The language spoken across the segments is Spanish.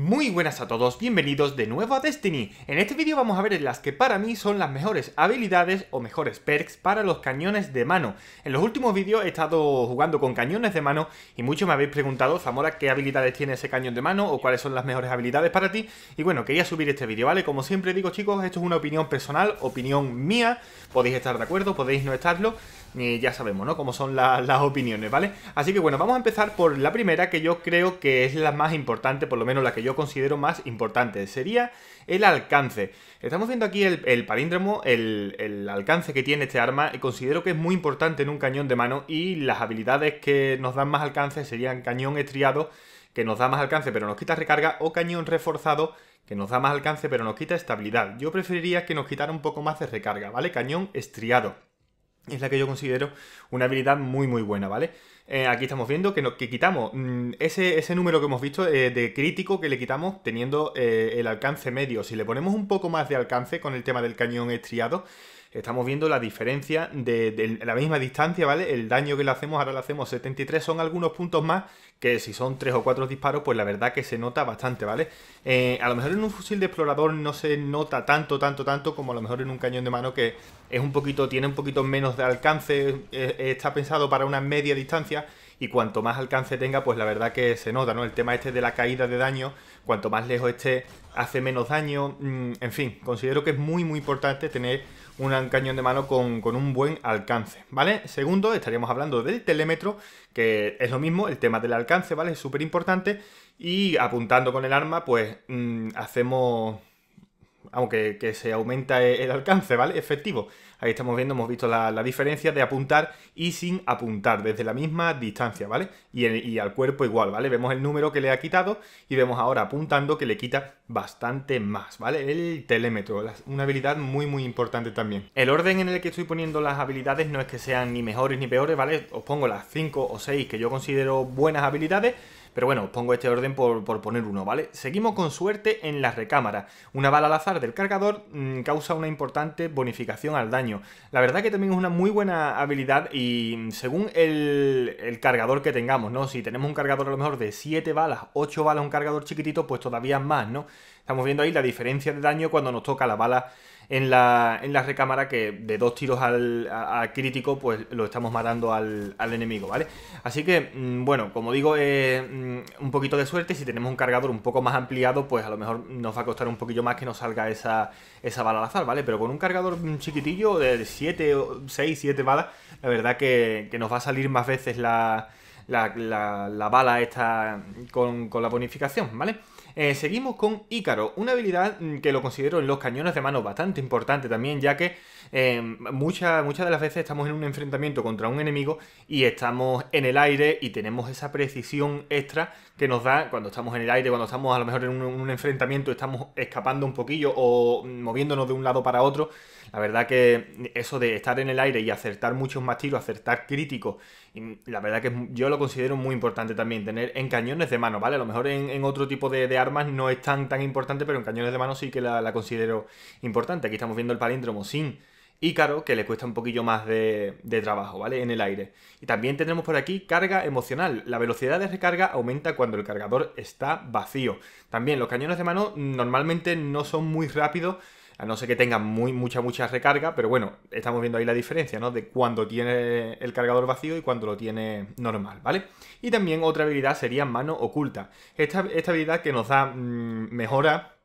Muy buenas a todos, bienvenidos de nuevo a Destiny. En este vídeo vamos a ver las que para mí son las mejores habilidades o mejores perks para los cañones de mano. En los últimos vídeos he estado jugando con cañones de mano y muchos me habéis preguntado, Zamora, qué habilidades tiene ese cañón de mano o cuáles son las mejores habilidades para ti. Y bueno, quería subir este vídeo, ¿vale? Como siempre digo chicos, esto es una opinión personal, opinión mía, podéis estar de acuerdo, podéis no estarlo. ya sabemos, ¿no? Cómo son las opiniones, ¿vale? Así que bueno, vamos a empezar por la primera que yo creo que es la más importante, por lo menos la que yo yo considero más importante, sería el alcance. Estamos viendo aquí el, el palíndromo, el, alcance que tiene este arma, y considero que es muy importante en un cañón de mano y las habilidades que nos dan más alcance serían cañón estriado, que nos da más alcance pero nos quita recarga, o cañón reforzado, que nos da más alcance pero nos quita estabilidad. Yo preferiría que nos quitara un poco más de recarga, ¿vale? Cañón estriado es la que yo considero una habilidad muy muy buena, ¿vale? Eh, aquí estamos viendo que, quitamos mm, ese, ese, número que hemos visto eh, de crítico que le quitamos teniendo eh, el alcance medio. Si le ponemos un poco más de alcance con el tema del cañón estriado, estamos viendo la diferencia de, la misma distancia, ¿vale? El daño que le hacemos, ahora le hacemos 73, son algunos puntos más que si son 3 o 4 disparos, pues la verdad que se nota bastante, ¿vale? Eh, a lo mejor en un fusil de explorador no se nota tanto, tanto, tanto como a lo mejor en un cañón de mano que es un poquito, tiene un poquito menos de alcance, eh, está pensado para una media distancia y cuanto más alcance tenga, pues la verdad que se nota, ¿no? El tema este de la caída de daño, cuanto más lejos esté, hace menos daño, mm, en fin, considero que es muy muy importante tener un cañón de mano con, con, un buen alcance, ¿vale? Segundo, estaríamos hablando del telémetro, que es lo mismo, el tema del alcance, ¿vale? Es súper importante y apuntando con el arma, pues mm, hacemos aunque que se aumenta e-, el alcance, ¿vale? Efectivo. Ahí estamos viendo, hemos visto la, diferencia de apuntar y sin apuntar, desde la misma distancia, ¿vale? Y, y, al cuerpo igual, ¿vale? Vemos el número que le ha quitado y vemos ahora apuntando que le quita bastante más, ¿vale? El telémetro, una habilidad muy muy importante también. El orden en el que estoy poniendo las habilidades no es que sean ni mejores ni peores, ¿vale? Os pongo las 5 o 6 que yo considero buenas habilidades pero bueno, pongo este orden por, poner uno, ¿vale? Seguimos con suerte en la recámara. Una bala al azar del cargador mm, causa una importante bonificación al daño. La verdad que también es una muy buena habilidad y mm, según el, el cargador que tengamos, ¿no? Si tenemos un cargador a lo mejor de 7 balas, 8 balas, un cargador chiquitito, pues todavía más, ¿no? Estamos viendo ahí la diferencia de daño cuando nos toca la bala en la, recámara, que de dos tiros al, crítico, pues lo estamos matando al, enemigo, ¿vale? Así que, mm, bueno, como digo, eh, mm, un poquito de suerte. Si tenemos un cargador un poco más ampliado, pues a lo mejor nos va a costar un poquillo más que nos salga esa, bala al azar, ¿vale? Pero con un cargador mm, chiquitillo de 7, 6, 7 balas, la verdad que, nos va a salir más veces la, bala esta con, la bonificación, ¿vale? vale eh, seguimos con Ícaro, una habilidad mm, que lo considero en los cañones de mano bastante importante también, ya que em, muchas, muchas de las veces estamos en un enfrentamiento contra un enemigo y estamos en el aire y tenemos esa precisión extra que nos da cuando estamos en el aire, cuando estamos a lo mejor en un, enfrentamiento, estamos escapando un poquillo o mm, moviéndonos de un lado para otro. La verdad que eso de estar en el aire y acertar muchos más tiros, acertar críticos, mm, la verdad que yo lo considero muy importante también, tener en cañones de mano, ¿vale? A lo mejor en, otro tipo de, de armas no es tan, tan importante, pero en cañones de mano sí que la, considero importante. Aquí estamos viendo el palíndromo sin Ícaro, que le cuesta un poquillo más de, de, trabajo, ¿vale? En el aire. Y también tenemos por aquí carga emocional. La velocidad de recarga aumenta cuando el cargador está vacío. También los cañones de mano normalmente no son muy rápidos a no ser que tenga muy, mucha, mucha recarga, pero bueno, estamos viendo ahí la diferencia, ¿no? De cuando tiene el cargador vacío y cuando lo tiene normal, ¿vale? Y también otra habilidad sería mano oculta. Esta, esta habilidad que nos da mm, mejora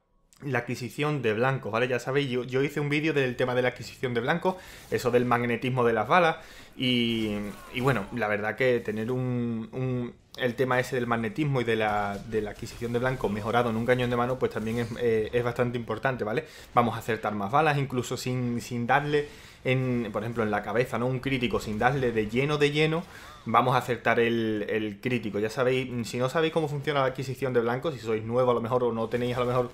la adquisición de blancos, ¿vale? Ya sabéis, yo, hice un vídeo del tema de la adquisición de blancos, eso del magnetismo de las balas, y, y bueno, la verdad que tener un el tema ese del magnetismo y de la, de la, adquisición de blanco mejorado en un cañón de mano, pues también es, eh, bastante importante, ¿vale? Vamos a acertar más balas, incluso sin, darle, en, por ejemplo, en la cabeza, ¿no? Un crítico, sin darle de lleno de lleno, vamos a acertar el, crítico. Ya sabéis, si no sabéis cómo funciona la adquisición de blanco, si sois nuevo a lo mejor o no tenéis a lo mejor,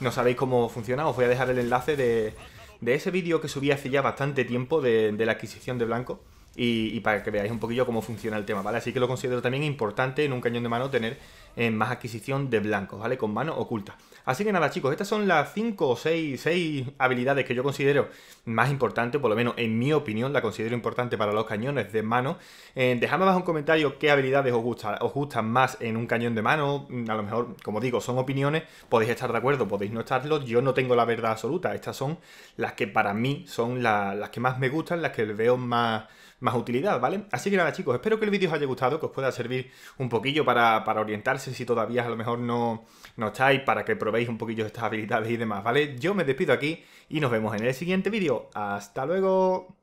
no sabéis cómo funciona, os voy a dejar el enlace de, de ese vídeo que subí hace ya bastante tiempo de, de la adquisición de blanco y, para que veáis un poquillo cómo funciona el tema, ¿vale? Así que lo considero también importante en un cañón de mano tener en más adquisición de blancos, ¿vale? Con mano oculta. Así que nada, chicos, estas son las 5 o 6, habilidades que yo considero más importantes, por lo menos en mi opinión, la considero importante para los cañones de mano. Eh, dejadme abajo un comentario qué habilidades os, gusta, os gustan más en un cañón de mano. Mm, a lo mejor, como digo, son opiniones, podéis estar de acuerdo, podéis no estarlo. Yo no tengo la verdad absoluta, estas son las que para mí son las que más me gustan, las que veo más más utilidad, ¿vale? Así que nada chicos, espero que el vídeo os haya gustado, que os pueda servir un poquillo para orientarse si todavía a lo mejor no, no estáis para que probéis un poquillo estas habilidades y demás, ¿vale? Yo me despido aquí y nos vemos en el siguiente vídeo. ¡Hasta luego!